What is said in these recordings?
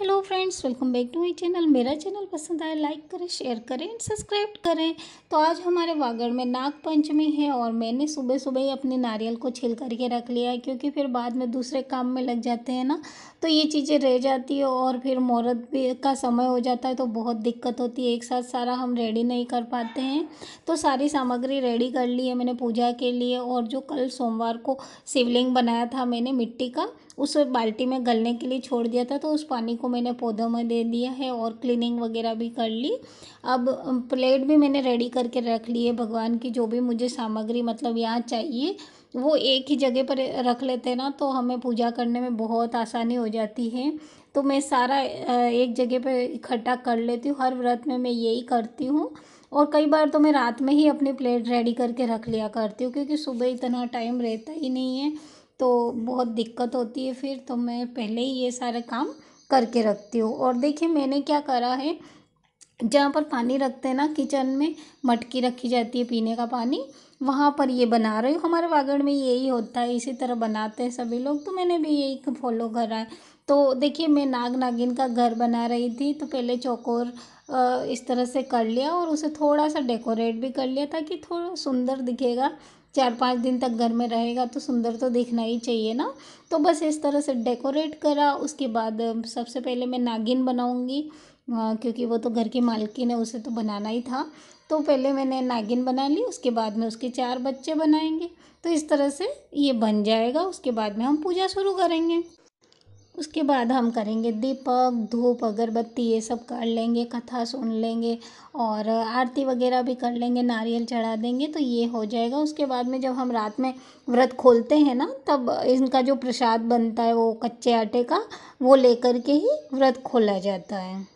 hello friends welcome back to my channel मेरा चैनल पसंद आए लाइक करें शेयर करें एंड सब्सक्राइब करें तो आज हमारे वागड़ में नाग पंचमी है और मैंने सुबह सुबह ही अपने नारियल को छिल करके रख लिया है क्योंकि फिर बाद में दूसरे काम में लग जाते हैं ना तो ये चीज़ें रह जाती है और फिर भी का समय हो जाता है तो बहुत दिक्कत होती है एक साथ सारा हम रेडी नहीं कर पाते हैं तो सारी सामग्री रेडी कर ली है मैंने पूजा के लिए और जो कल सोमवार को शिवलिंग बनाया था मैंने मिट्टी का उस बाल्टी में गलने के लिए छोड़ दिया था तो उस पानी को मैंने पौधों में दे दिया है और क्लीनिंग वगैरह भी कर ली अब प्लेट भी मैंने रेडी करके रख ली है भगवान की जो भी मुझे सामग्री मतलब यहाँ चाहिए वो एक ही जगह पर रख लेते हैं ना तो हमें पूजा करने में बहुत आसानी हो जाती है तो मैं सारा एक जगह पर इकट्ठा कर लेती हूँ हर व्रत में मैं यही करती हूँ और कई बार तो मैं रात में ही अपनी प्लेट रेडी करके रख लिया करती हूँ क्योंकि सुबह इतना टाइम रहता ही नहीं है तो बहुत दिक्कत होती है फिर तो मैं पहले ही ये सारे काम करके रखती हूँ और देखिए मैंने क्या करा है जहाँ पर पानी रखते हैं ना किचन में मटकी रखी जाती है पीने का पानी वहाँ पर ये बना रही हूँ हमारे वागण में यही होता है इसी तरह बनाते हैं सभी लोग तो मैंने भी यही फॉलो करा है तो देखिए मैं नाग नागिन का घर बना रही थी तो पहले चौकोर इस तरह से कर लिया और उसे थोड़ा सा डेकोरेट भी कर लिया ताकि थोड़ा सुंदर दिखेगा चार पाँच दिन तक घर में रहेगा तो सुंदर तो दिखना ही चाहिए ना तो बस इस तरह से डेकोरेट करा उसके बाद सबसे पहले मैं नागिन बनाऊँगी क्योंकि वो तो घर की मालकिन है उसे तो बनाना ही था तो पहले मैंने नागिन बना ली उसके बाद में उसके चार बच्चे बनाएंगे तो इस तरह से ये बन जाएगा उसके बाद में हम पूजा शुरू करेंगे उसके बाद हम करेंगे दीपक धूप अगरबत्ती ये सब कर लेंगे कथा सुन लेंगे और आरती वगैरह भी कर लेंगे नारियल चढ़ा देंगे तो ये हो जाएगा उसके बाद में जब हम रात में व्रत खोलते हैं ना तब इनका जो प्रसाद बनता है वो कच्चे आटे का वो लेकर के ही व्रत खोला जाता है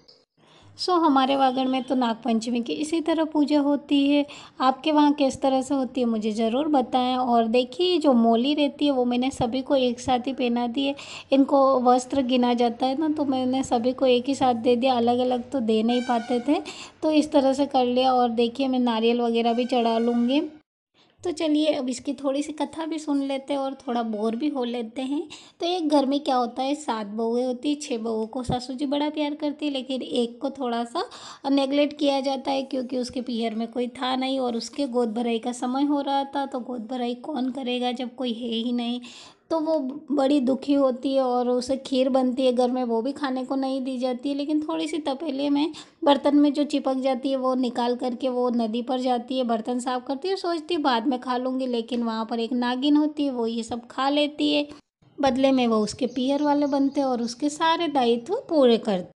सो हमारे वागड़ में तो नागपंचमी की इसी तरह पूजा होती है आपके वहाँ किस तरह से होती है मुझे ज़रूर बताएं और देखिए जो मोली रहती है वो मैंने सभी को एक साथ ही पहना दी है इनको वस्त्र गिना जाता है ना तो मैंने सभी को एक ही साथ दे दिया अलग अलग तो दे नहीं पाते थे तो इस तरह से कर लिया और देखिए मैं नारियल वगैरह भी चढ़ा लूँगी तो चलिए अब इसकी थोड़ी सी कथा भी सुन लेते हैं और थोड़ा बोर भी हो लेते हैं तो एक घर में क्या होता है सात बहुएँ होती है छः बहुओं को सासू जी बड़ा प्यार करती है लेकिन एक को थोड़ा सा नेगलेक्ट किया जाता है क्योंकि उसके पीहर में कोई था नहीं और उसके गोद भराई का समय हो रहा था तो गोद भराई कौन करेगा जब कोई है ही नहीं तो वो बड़ी दुखी होती है और उसे खीर बनती है घर में वो भी खाने को नहीं दी जाती है लेकिन थोड़ी सी तपेले में बर्तन में जो चिपक जाती है वो निकाल करके वो नदी पर जाती है बर्तन साफ करती है सोचती है बाद में खा लूँगी लेकिन वहाँ पर एक नागिन होती है वो ये सब खा लेती है बदले में वो उसके पियर वाले बनते हैं और उसके सारे दायित्व पूरे करते